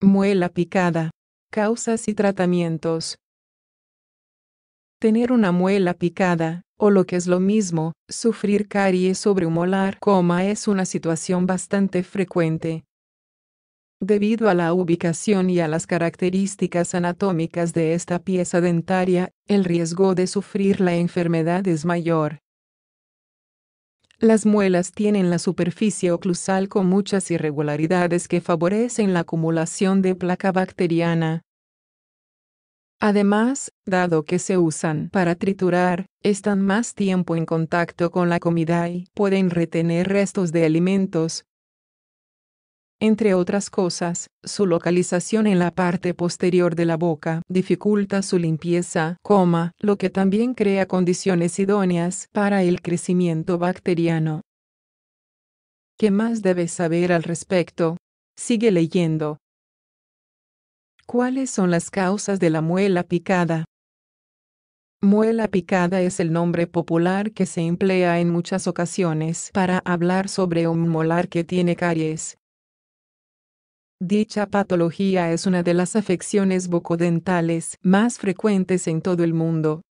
Muela picada. Causas y tratamientos. Tener una muela picada, o lo que es lo mismo, sufrir caries sobre un molar, coma, es una situación bastante frecuente. Debido a la ubicación y a las características anatómicas de esta pieza dentaria, el riesgo de sufrir la enfermedad es mayor. Las muelas tienen la superficie oclusal con muchas irregularidades que favorecen la acumulación de placa bacteriana. Además, dado que se usan para triturar, están más tiempo en contacto con la comida y pueden retener restos de alimentos, entre otras cosas, su localización en la parte posterior de la boca dificulta su limpieza, lo que también crea condiciones idóneas para el crecimiento bacteriano. ¿Qué más debes saber al respecto? Sigue leyendo. ¿Cuáles son las causas de la muela picada? Muela picada es el nombre popular que se emplea en muchas ocasiones para hablar sobre un molar que tiene caries, Dicha patología es una de las afecciones bocodentales más frecuentes en todo el mundo.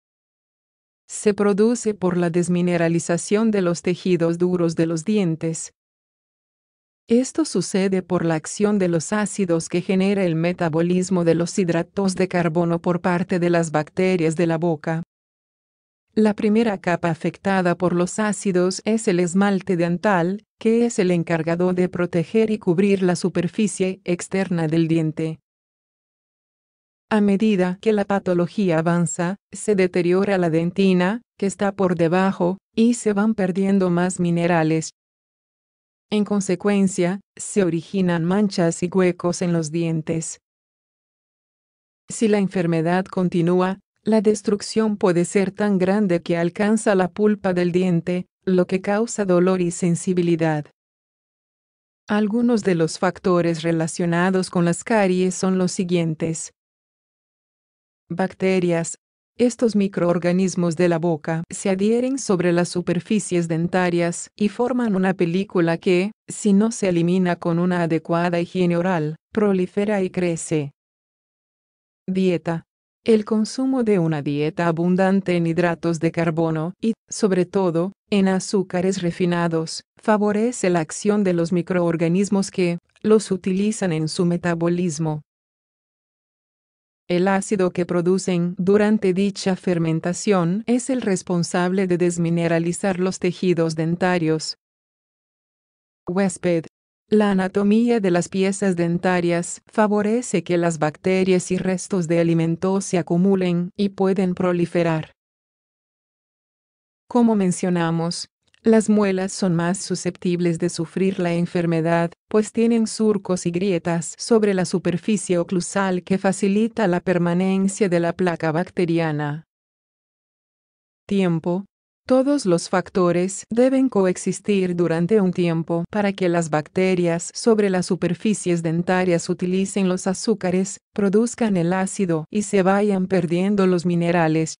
Se produce por la desmineralización de los tejidos duros de los dientes. Esto sucede por la acción de los ácidos que genera el metabolismo de los hidratos de carbono por parte de las bacterias de la boca. La primera capa afectada por los ácidos es el esmalte dental, que es el encargado de proteger y cubrir la superficie externa del diente. A medida que la patología avanza, se deteriora la dentina, que está por debajo, y se van perdiendo más minerales. En consecuencia, se originan manchas y huecos en los dientes. Si la enfermedad continúa, la destrucción puede ser tan grande que alcanza la pulpa del diente, lo que causa dolor y sensibilidad. Algunos de los factores relacionados con las caries son los siguientes. Bacterias. Estos microorganismos de la boca se adhieren sobre las superficies dentarias y forman una película que, si no se elimina con una adecuada higiene oral, prolifera y crece. Dieta el consumo de una dieta abundante en hidratos de carbono y, sobre todo, en azúcares refinados, favorece la acción de los microorganismos que los utilizan en su metabolismo. El ácido que producen durante dicha fermentación es el responsable de desmineralizar los tejidos dentarios. Huésped, la anatomía de las piezas dentarias favorece que las bacterias y restos de alimento se acumulen y pueden proliferar. Como mencionamos, las muelas son más susceptibles de sufrir la enfermedad, pues tienen surcos y grietas sobre la superficie oclusal que facilita la permanencia de la placa bacteriana. Tiempo, todos los factores deben coexistir durante un tiempo para que las bacterias sobre las superficies dentarias utilicen los azúcares, produzcan el ácido y se vayan perdiendo los minerales.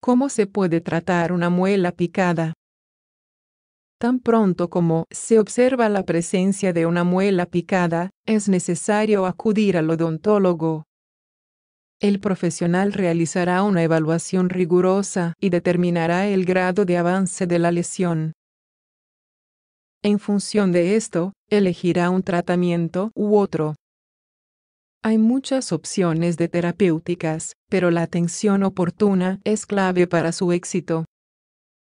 ¿Cómo se puede tratar una muela picada? Tan pronto como se observa la presencia de una muela picada, es necesario acudir al odontólogo el profesional realizará una evaluación rigurosa y determinará el grado de avance de la lesión. En función de esto, elegirá un tratamiento u otro. Hay muchas opciones de terapéuticas, pero la atención oportuna es clave para su éxito.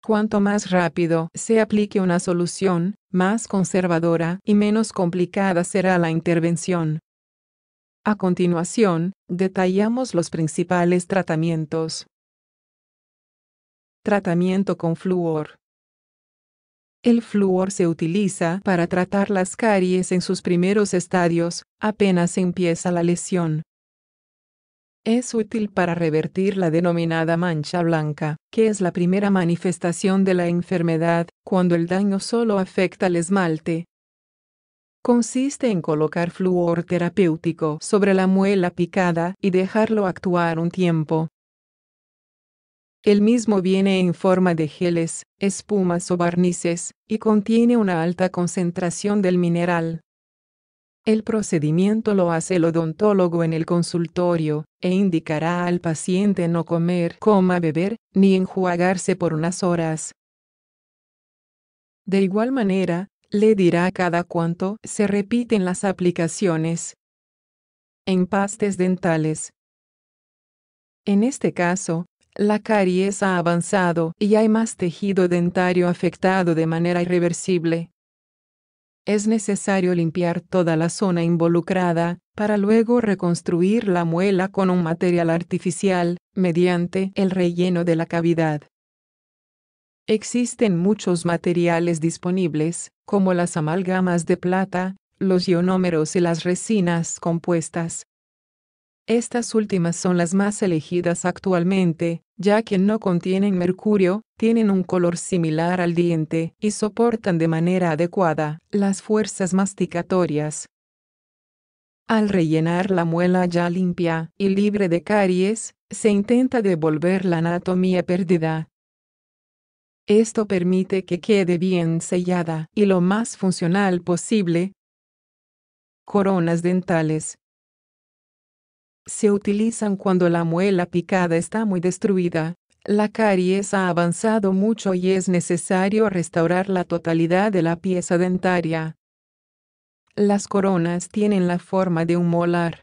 Cuanto más rápido se aplique una solución, más conservadora y menos complicada será la intervención. A continuación, detallamos los principales tratamientos. Tratamiento con flúor. El flúor se utiliza para tratar las caries en sus primeros estadios, apenas empieza la lesión. Es útil para revertir la denominada mancha blanca, que es la primera manifestación de la enfermedad, cuando el daño solo afecta al esmalte, consiste en colocar flúor terapéutico sobre la muela picada y dejarlo actuar un tiempo. El mismo viene en forma de geles, espumas o barnices, y contiene una alta concentración del mineral. El procedimiento lo hace el odontólogo en el consultorio, e indicará al paciente no comer, coma beber, ni enjuagarse por unas horas. De igual manera, le dirá cada cuánto se repiten las aplicaciones. Empastes dentales. En este caso, la caries ha avanzado y hay más tejido dentario afectado de manera irreversible. Es necesario limpiar toda la zona involucrada, para luego reconstruir la muela con un material artificial, mediante el relleno de la cavidad. Existen muchos materiales disponibles, como las amalgamas de plata, los ionómeros y las resinas compuestas. Estas últimas son las más elegidas actualmente, ya que no contienen mercurio, tienen un color similar al diente y soportan de manera adecuada las fuerzas masticatorias. Al rellenar la muela ya limpia y libre de caries, se intenta devolver la anatomía perdida, esto permite que quede bien sellada y lo más funcional posible. Coronas dentales. Se utilizan cuando la muela picada está muy destruida, la caries ha avanzado mucho y es necesario restaurar la totalidad de la pieza dentaria. Las coronas tienen la forma de un molar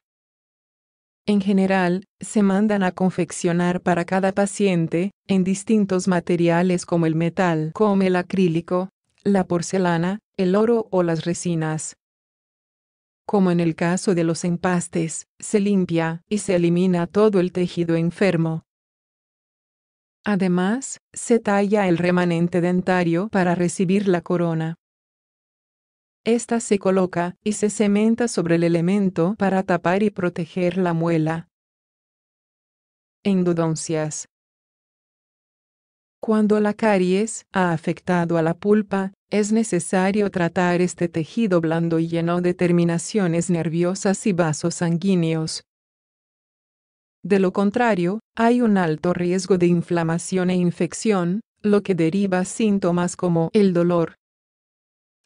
en general, se mandan a confeccionar para cada paciente, en distintos materiales como el metal, como el acrílico, la porcelana, el oro o las resinas. Como en el caso de los empastes, se limpia y se elimina todo el tejido enfermo. Además, se talla el remanente dentario para recibir la corona. Esta se coloca y se cementa sobre el elemento para tapar y proteger la muela. Endodoncias. Cuando la caries ha afectado a la pulpa, es necesario tratar este tejido blando y lleno de terminaciones nerviosas y vasos sanguíneos. De lo contrario, hay un alto riesgo de inflamación e infección, lo que deriva síntomas como el dolor,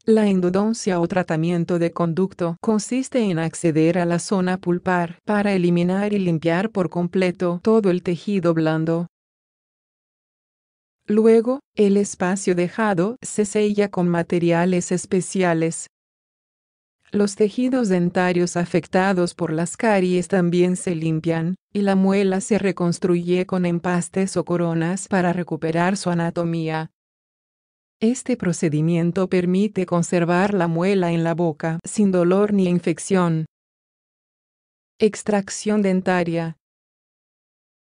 la endodoncia o tratamiento de conducto consiste en acceder a la zona pulpar para eliminar y limpiar por completo todo el tejido blando. Luego, el espacio dejado se sella con materiales especiales. Los tejidos dentarios afectados por las caries también se limpian, y la muela se reconstruye con empastes o coronas para recuperar su anatomía. Este procedimiento permite conservar la muela en la boca sin dolor ni infección. Extracción dentaria.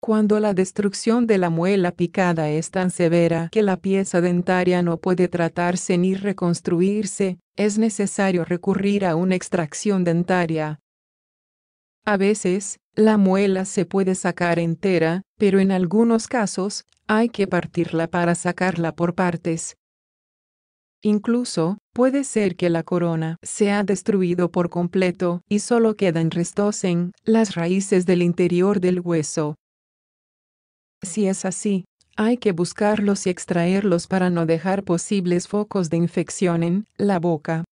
Cuando la destrucción de la muela picada es tan severa que la pieza dentaria no puede tratarse ni reconstruirse, es necesario recurrir a una extracción dentaria. A veces, la muela se puede sacar entera, pero en algunos casos, hay que partirla para sacarla por partes, Incluso, puede ser que la corona sea destruido por completo y solo quedan restos en las raíces del interior del hueso. Si es así, hay que buscarlos y extraerlos para no dejar posibles focos de infección en la boca.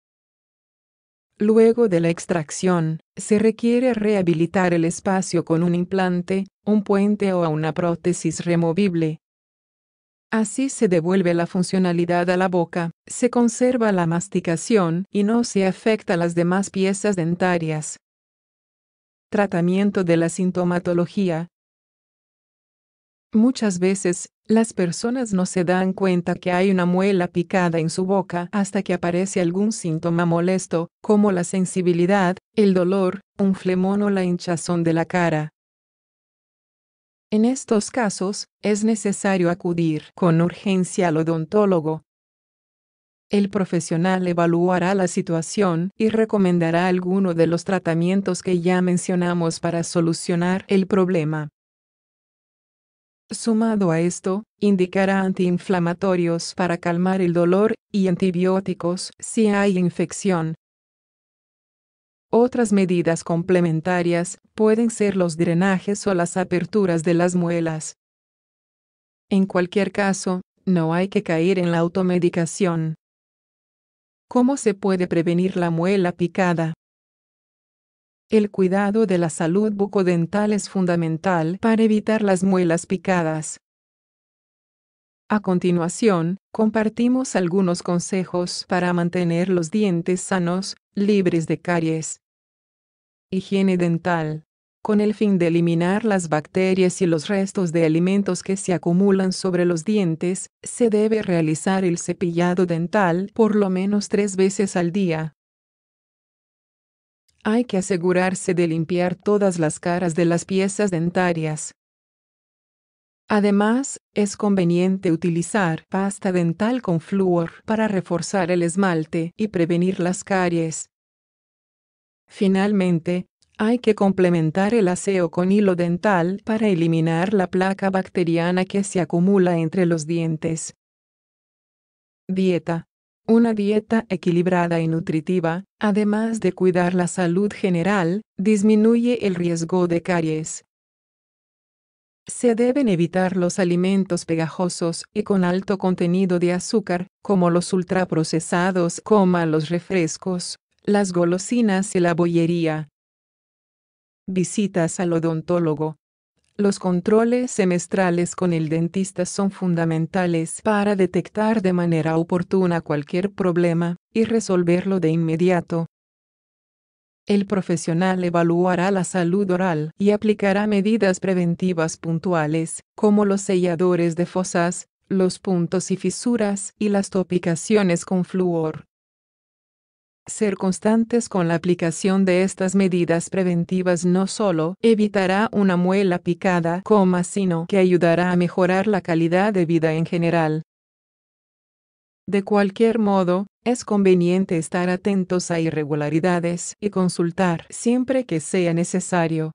Luego de la extracción, se requiere rehabilitar el espacio con un implante, un puente o una prótesis removible, Así se devuelve la funcionalidad a la boca, se conserva la masticación y no se afecta las demás piezas dentarias. Tratamiento de la sintomatología. Muchas veces, las personas no se dan cuenta que hay una muela picada en su boca hasta que aparece algún síntoma molesto, como la sensibilidad, el dolor, un flemón o la hinchazón de la cara. En estos casos, es necesario acudir con urgencia al odontólogo. El profesional evaluará la situación y recomendará alguno de los tratamientos que ya mencionamos para solucionar el problema. Sumado a esto, indicará antiinflamatorios para calmar el dolor y antibióticos si hay infección, otras medidas complementarias pueden ser los drenajes o las aperturas de las muelas. En cualquier caso, no hay que caer en la automedicación. ¿Cómo se puede prevenir la muela picada? El cuidado de la salud bucodental es fundamental para evitar las muelas picadas. A continuación, compartimos algunos consejos para mantener los dientes sanos, libres de caries. Higiene dental. Con el fin de eliminar las bacterias y los restos de alimentos que se acumulan sobre los dientes, se debe realizar el cepillado dental por lo menos tres veces al día. Hay que asegurarse de limpiar todas las caras de las piezas dentarias, Además, es conveniente utilizar pasta dental con flúor para reforzar el esmalte y prevenir las caries. Finalmente, hay que complementar el aseo con hilo dental para eliminar la placa bacteriana que se acumula entre los dientes. Dieta. Una dieta equilibrada y nutritiva, además de cuidar la salud general, disminuye el riesgo de caries. Se deben evitar los alimentos pegajosos y con alto contenido de azúcar, como los ultraprocesados, coma los refrescos, las golosinas y la bollería. Visitas al odontólogo. Los controles semestrales con el dentista son fundamentales para detectar de manera oportuna cualquier problema y resolverlo de inmediato. El profesional evaluará la salud oral y aplicará medidas preventivas puntuales, como los selladores de fosas, los puntos y fisuras y las topicaciones con flúor. Ser constantes con la aplicación de estas medidas preventivas no solo evitará una muela picada, coma, sino que ayudará a mejorar la calidad de vida en general. De cualquier modo, es conveniente estar atentos a irregularidades y consultar siempre que sea necesario